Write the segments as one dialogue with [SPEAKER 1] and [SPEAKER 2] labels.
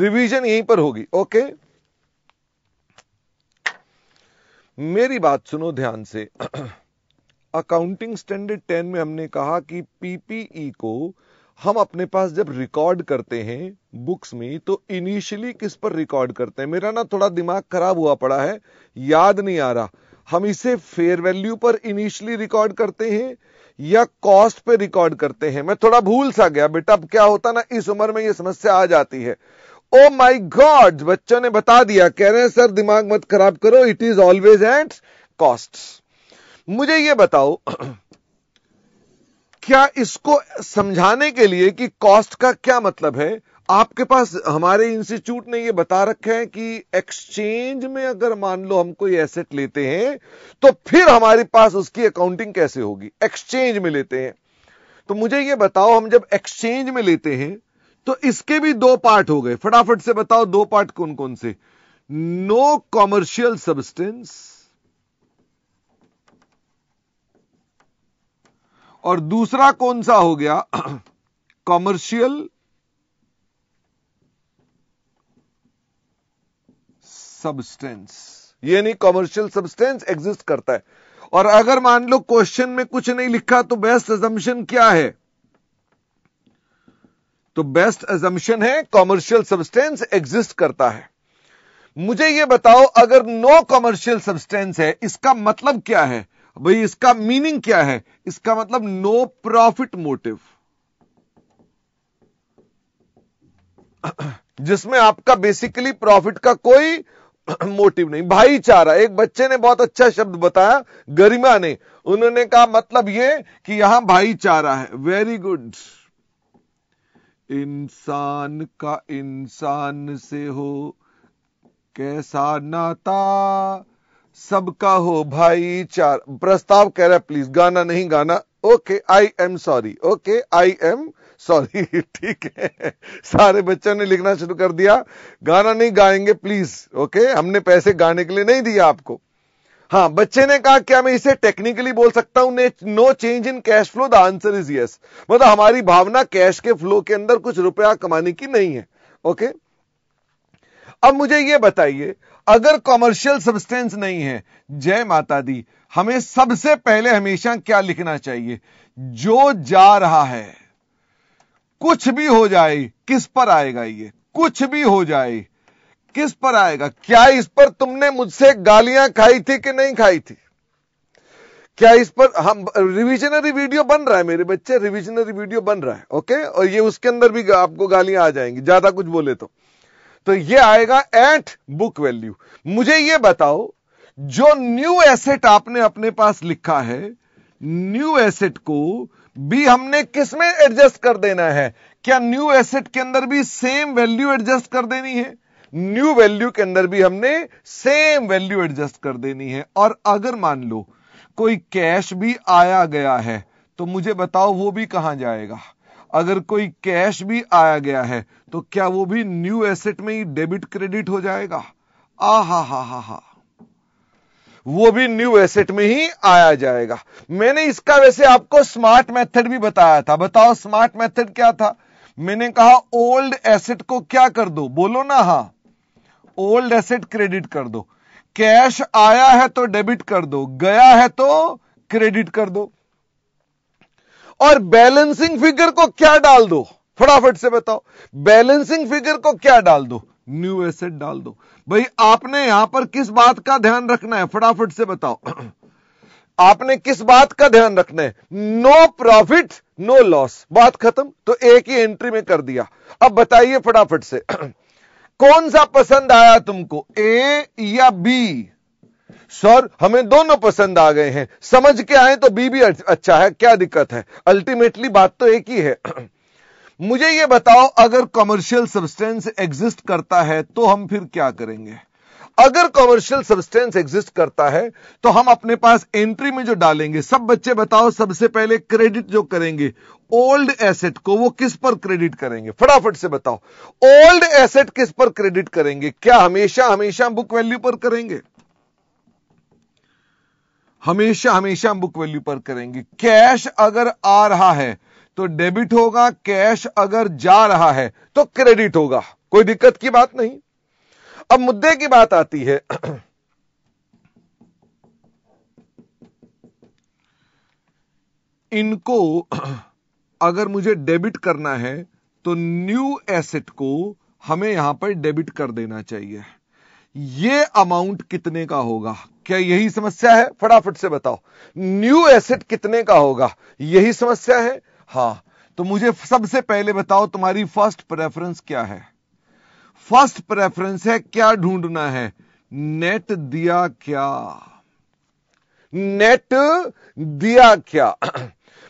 [SPEAKER 1] revision यहीं पर होगी ओके मेरी बात सुनो ध्यान से अकाउंटिंग स्टैंडर्ड टेन में हमने कहा कि पीपीई e को हम अपने पास जब रिकॉर्ड करते हैं बुक्स में तो इनिशियली किस पर रिकॉर्ड करते हैं मेरा ना थोड़ा दिमाग खराब हुआ पड़ा है याद नहीं आ रहा हम इसे फेयर वैल्यू पर इनिशियली रिकॉर्ड करते हैं या कॉस्ट पे रिकॉर्ड करते हैं मैं थोड़ा भूल सा गया बेटा अब क्या होता ना इस उम्र में ये समस्या आ जाती है ओ माई गॉड बच्चों ने बता दिया कह रहे हैं सर दिमाग मत खराब करो it is always at cost मुझे ये बताओ क्या इसको समझाने के लिए कि कॉस्ट का क्या मतलब है आपके पास हमारे इंस्टीट्यूट ने ये बता रखे हैं कि एक्सचेंज में अगर मान लो हम कोई एसेट लेते हैं तो फिर हमारे पास उसकी अकाउंटिंग कैसे होगी एक्सचेंज में लेते हैं तो मुझे ये बताओ हम जब एक्सचेंज में लेते हैं तो इसके भी दो पार्ट हो गए फटाफट से बताओ दो पार्ट कौन कौन से नो कॉमर्शियल सब्सटेंस और दूसरा कौन सा हो गया कॉमर्शियल सब्सटेंस ये नहीं कॉमर्शियल सब्सटेंस एग्जिस्ट करता है और अगर मान लो क्वेश्चन में कुछ नहीं लिखा तो बेस्ट एजम्पन क्या है तो बेस्ट एजम्पन है कॉमर्शियल सब्सटेंस एग्जिस्ट करता है मुझे यह बताओ अगर नो कॉमर्शियल सब्सटेंस है इसका मतलब क्या है भाई इसका मीनिंग क्या है इसका मतलब नो प्रॉफिट मोटिव जिसमें आपका बेसिकली प्रॉफिट का कोई मोटिव नहीं भाईचारा एक बच्चे ने बहुत अच्छा शब्द बताया गरिमा ने उन्होंने कहा मतलब ये कि यहां भाईचारा है वेरी गुड इंसान का इंसान से हो कैसा नाता सबका हो भाई चार प्रस्ताव कह रहा है प्लीज गाना नहीं गाना okay I am sorry okay I am sorry ठीक है सारे बच्चों ने लिखना शुरू कर दिया गाना नहीं गाएंगे प्लीज ओके हमने पैसे गाने के लिए नहीं दिया आपको हाँ बच्चे ने कहा क्या मैं इसे टेक्निकली बोल सकता हूं no change in cash flow the answer is yes मतलब हमारी भावना कैश के फ्लो के अंदर कुछ रुपया कमाने की नहीं है ओके अब मुझे यह बताइए अगर कॉमर्शियल सब्सटेंस नहीं है जय माता दी हमें सबसे पहले हमेशा क्या लिखना चाहिए जो जा रहा है कुछ भी हो जाए किस पर आएगा ये कुछ भी हो जाए किस पर आएगा क्या इस पर तुमने मुझसे गालियां खाई थी कि नहीं खाई थी क्या इस पर हम रिविजनरी वीडियो बन रहा है मेरे बच्चे रिविजनरी वीडियो बन रहा है ओके और ये उसके अंदर भी आपको गालियां आ जाएंगी ज्यादा कुछ बोले तो तो ये आएगा एट बुक वैल्यू मुझे ये बताओ जो न्यू एसेट आपने अपने पास लिखा है न्यू एसेट को भी हमने किस में एडजस्ट कर देना है क्या न्यू एसेट के अंदर भी सेम वैल्यू एडजस्ट कर देनी है न्यू वैल्यू के अंदर भी हमने सेम वैल्यू एडजस्ट कर देनी है और अगर मान लो कोई कैश भी आया गया है तो मुझे बताओ वो भी कहां जाएगा अगर कोई कैश भी आया गया है तो क्या वो भी न्यू एसेट में ही डेबिट क्रेडिट हो जाएगा आ हा हा हा हा वो भी न्यू एसेट में ही आया जाएगा मैंने इसका वैसे आपको स्मार्ट मेथड भी बताया था बताओ स्मार्ट मेथड क्या था मैंने कहा ओल्ड एसेट को क्या कर दो बोलो ना हा ओल्ड एसेट क्रेडिट कर दो कैश आया है तो डेबिट कर दो गया है तो क्रेडिट कर दो और बैलेंसिंग फिगर को क्या डाल दो फटाफट से बताओ बैलेंसिंग फिगर को क्या डाल दो न्यू एसेट डाल दो भाई आपने यहां पर किस बात का ध्यान रखना है फटाफट से बताओ आपने किस बात का ध्यान रखना है नो प्रॉफिट नो लॉस बात खत्म तो एक ही एंट्री में कर दिया अब बताइए फटाफट से कौन सा पसंद आया तुमको ए या बी सर हमें दोनों पसंद आ गए हैं समझ के आए तो बी भी अच्छा है क्या दिक्कत है अल्टीमेटली बात तो एक ही है मुझे यह बताओ अगर कमर्शियल सब्सटेंस एग्जिस्ट करता है तो हम फिर क्या करेंगे अगर कॉमर्शियल सब्सटेंस एग्जिस्ट करता है तो हम अपने पास एंट्री में जो डालेंगे सब बच्चे बताओ सबसे पहले क्रेडिट जो करेंगे ओल्ड एसेट को वो किस पर क्रेडिट करेंगे फटाफट से बताओ ओल्ड एसेट किस पर क्रेडिट करेंगे क्या हमेशा हमेशा बुक वैल्यू पर करेंगे हमेशा हमेशा बुक वैल्यू पर करेंगे कैश अगर आ रहा है तो डेबिट होगा कैश अगर जा रहा है तो क्रेडिट होगा कोई दिक्कत की बात नहीं अब मुद्दे की बात आती है इनको अगर मुझे डेबिट करना है तो न्यू एसेट को हमें यहां पर डेबिट कर देना चाहिए ये अमाउंट कितने का होगा क्या यही समस्या है फटाफट से बताओ न्यू एसेट कितने का होगा यही समस्या है हाँ तो मुझे सबसे पहले बताओ तुम्हारी फर्स्ट प्रेफरेंस क्या है फर्स्ट प्रेफरेंस है क्या ढूंढना है नेट दिया क्या नेट दिया क्या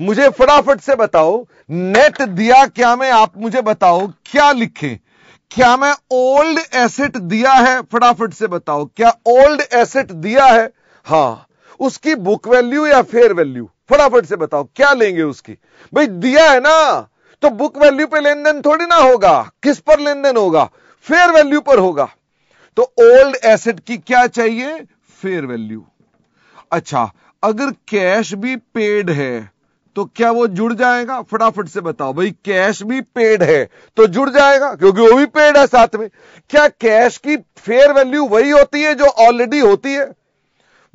[SPEAKER 1] मुझे फटाफट से बताओ नेट दिया क्या में आप मुझे बताओ क्या लिखें क्या मैं ओल्ड एसेट दिया है फटाफट से बताओ क्या ओल्ड एसेट दिया है हाँ उसकी बुक वैल्यू या फेयर वैल्यू फटाफट से बताओ क्या लेंगे उसकी भाई दिया है ना तो बुक वैल्यू पे लेन देन थोड़ी ना होगा किस पर लेन देन होगा फेयर वैल्यू पर होगा तो ओल्ड एसेट की क्या चाहिए फेयर वैल्यू अच्छा अगर कैश भी पेड है तो क्या वो जुड़ जाएगा फटाफट से बताओ भाई कैश भी पेड है तो जुड़ जाएगा क्योंकि वो भी पेड है साथ में क्या कैश की फेयर वैल्यू वही होती है जो ऑलरेडी होती है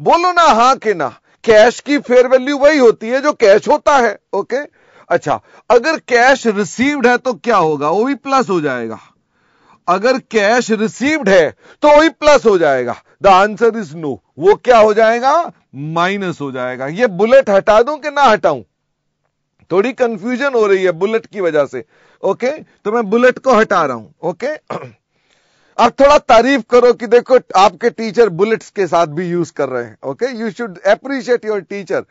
[SPEAKER 1] बोलो ना हां के ना कैश की फेयर वैल्यू वही होती है जो कैश होता है ओके अच्छा अगर कैश रिसीव्ड है तो क्या होगा वो भी प्लस हो जाएगा अगर कैश रिसीव्ड है तो वही प्लस हो जाएगा द आंसर इज नो वो क्या हो जाएगा माइनस हो जाएगा ये बुलेट हटा दूं कि ना हटाऊं थोड़ी कंफ्यूजन हो रही है बुलेट की वजह से ओके तो मैं बुलेट को हटा रहा हूं ओके अब थोड़ा तारीफ करो कि देखो आपके टीचर बुलेट्स के साथ भी यूज कर रहे हैं okay you should appreciate your teacher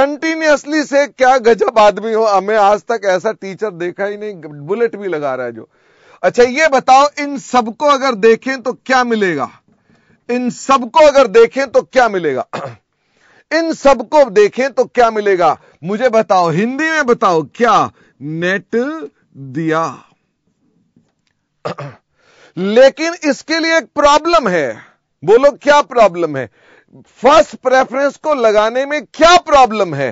[SPEAKER 1] continuously से क्या गजब आदमी हो हमें आज तक ऐसा टीचर देखा ही नहीं बुलेट भी लगा रहा है जो अच्छा ये बताओ इन सबको अगर देखें तो क्या मिलेगा इन सबको अगर देखें तो क्या मिलेगा इन सबको देखें तो क्या मिलेगा मुझे बताओ हिंदी में बताओ क्या नेट दिया लेकिन इसके लिए एक प्रॉब्लम है बोलो क्या प्रॉब्लम है फर्स्ट प्रेफरेंस को लगाने में क्या प्रॉब्लम है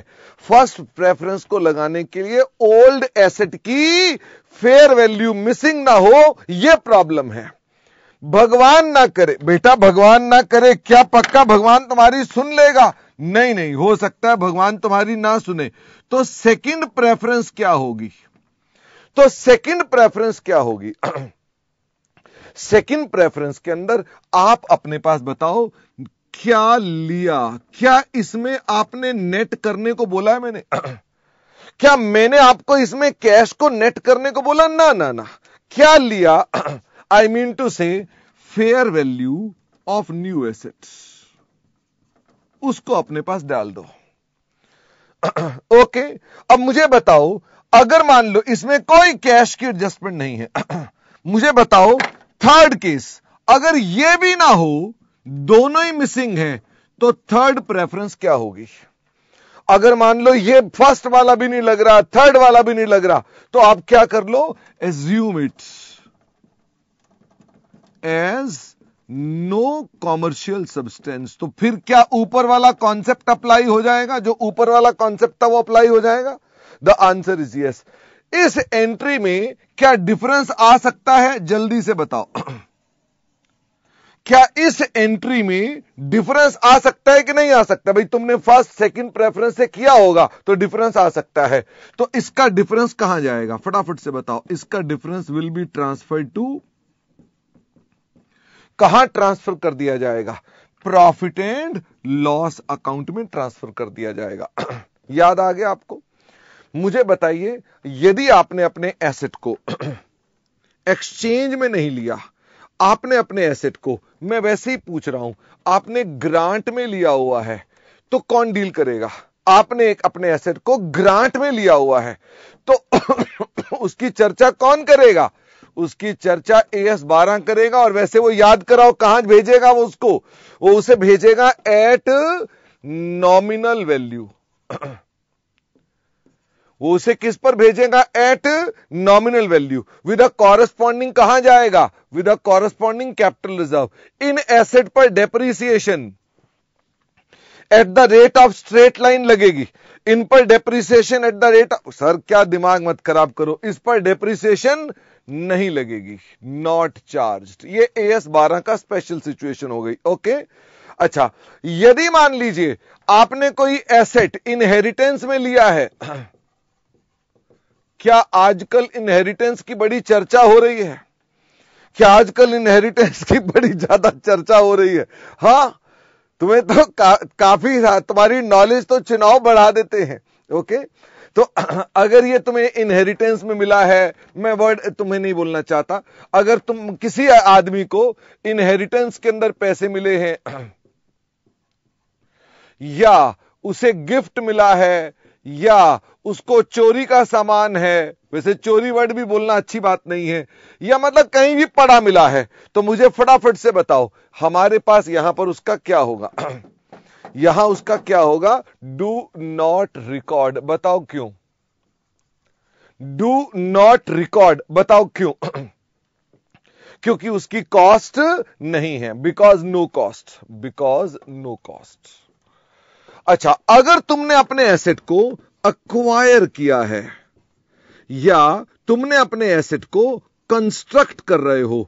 [SPEAKER 1] फर्स्ट प्रेफरेंस को लगाने के लिए ओल्ड एसेट की फेयर वैल्यू मिसिंग ना हो यह प्रॉब्लम है भगवान ना करे बेटा भगवान ना करे क्या पक्का भगवान तुम्हारी सुन लेगा नहीं नहीं हो सकता है भगवान तुम्हारी ना सुने तो सेकंड प्रेफरेंस क्या होगी तो सेकंड प्रेफरेंस क्या होगी सेकंड प्रेफरेंस के अंदर आप अपने पास बताओ क्या लिया क्या इसमें आपने नेट करने को बोला है मैंने क्या मैंने आपको इसमें कैश को नेट करने को बोला ना ना ना क्या लिया I mean to say fair value of new assets उसको अपने पास डाल दो ओके okay, अब मुझे बताओ अगर मान लो इसमें कोई कैश की एडजस्टमेंट नहीं है मुझे बताओ थर्ड केस अगर यह भी ना हो दोनों ही मिसिंग है तो थर्ड प्रेफरेंस क्या होगी अगर मान लो ये फर्स्ट वाला भी नहीं लग रहा थर्ड वाला भी नहीं लग रहा तो आप क्या कर लो assume it as no commercial substance तो फिर क्या ऊपर वाला कॉन्सेप्ट अप्लाई हो जाएगा जो ऊपर वाला कॉन्सेप्ट था वो अप्लाई हो जाएगा द आंसर इज यस इस एंट्री में क्या डिफरेंस आ सकता है जल्दी से बताओ क्या इस एंट्री में डिफरेंस आ सकता है कि नहीं आ सकता भाई तुमने फर्स्ट सेकंड प्रेफरेंस से किया होगा तो डिफरेंस आ सकता है तो इसका डिफरेंस कहां जाएगा फटाफट से बताओ इसका difference will be transfer to कहां ट्रांसफर कर दिया जाएगा प्रॉफिट एंड लॉस अकाउंट में ट्रांसफर कर दिया जाएगा याद आ गया आपको मुझे बताइए यदि आपने अपने एसेट को एक्सचेंज में नहीं लिया आपने अपने एसेट को मैं वैसे ही पूछ रहा हूं आपने ग्रांट में लिया हुआ है तो कौन डील करेगा आपने एक अपने एसेट को ग्रांट में लिया हुआ है तो उसकी चर्चा कौन करेगा उसकी चर्चा ए एस बारह करेगा और वैसे वो याद कराओ कहां भेजेगा वो उसको वो उसे भेजेगा एट नॉमिनल वैल्यू वो उसे किस पर भेजेगा at nominal value with a corresponding कहां जाएगा with a corresponding capital reserve in asset पर depreciation at the rate of straight line लगेगी इन पर depreciation at the rate of sir क्या दिमाग मत खराब करो इस पर डेप्रिसिएशन नहीं लगेगी नॉट चार्ज ये ए एस बारह का स्पेशल सिचुएशन हो गई ओके अच्छा यदि मान लीजिए आपने कोई एसेट इनहेरिटेंस में लिया है क्या आजकल इनहेरिटेंस की बड़ी चर्चा हो रही है क्या आजकल इनहेरिटेंस की बड़ी ज्यादा चर्चा हो रही है हाँ तुम्हें तो का, काफी तुम्हारी नॉलेज तो चुनाव बढ़ा देते हैं ओके तो अगर ये तुम्हें इनहेरिटेंस में मिला है मैं वर्ड तुम्हें नहीं बोलना चाहता अगर तुम किसी आदमी को इनहेरिटेंस के अंदर पैसे मिले हैं या उसे गिफ्ट मिला है या उसको चोरी का सामान है वैसे चोरी वर्ड भी बोलना अच्छी बात नहीं है या मतलब कहीं भी पड़ा मिला है तो मुझे फटाफट से बताओ हमारे पास यहां पर उसका क्या होगा यहां उसका क्या होगा डू नॉट रिकॉर्ड बताओ क्यों डू नॉट रिकॉर्ड बताओ क्यों क्योंकि उसकी कॉस्ट नहीं है because no cost because no cost अच्छा अगर तुमने अपने एसेट को अक्वायर किया है या तुमने अपने एसेट को कंस्ट्रक्ट कर रहे हो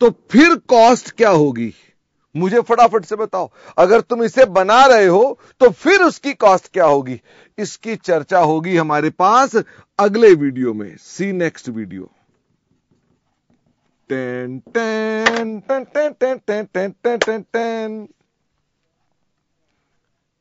[SPEAKER 1] तो फिर कॉस्ट क्या होगी मुझे फटाफट से बताओ अगर तुम इसे बना रहे हो तो फिर उसकी कॉस्ट क्या होगी इसकी चर्चा होगी हमारे पास अगले वीडियो में see next video ten ten ten ten ten ten ten ten ten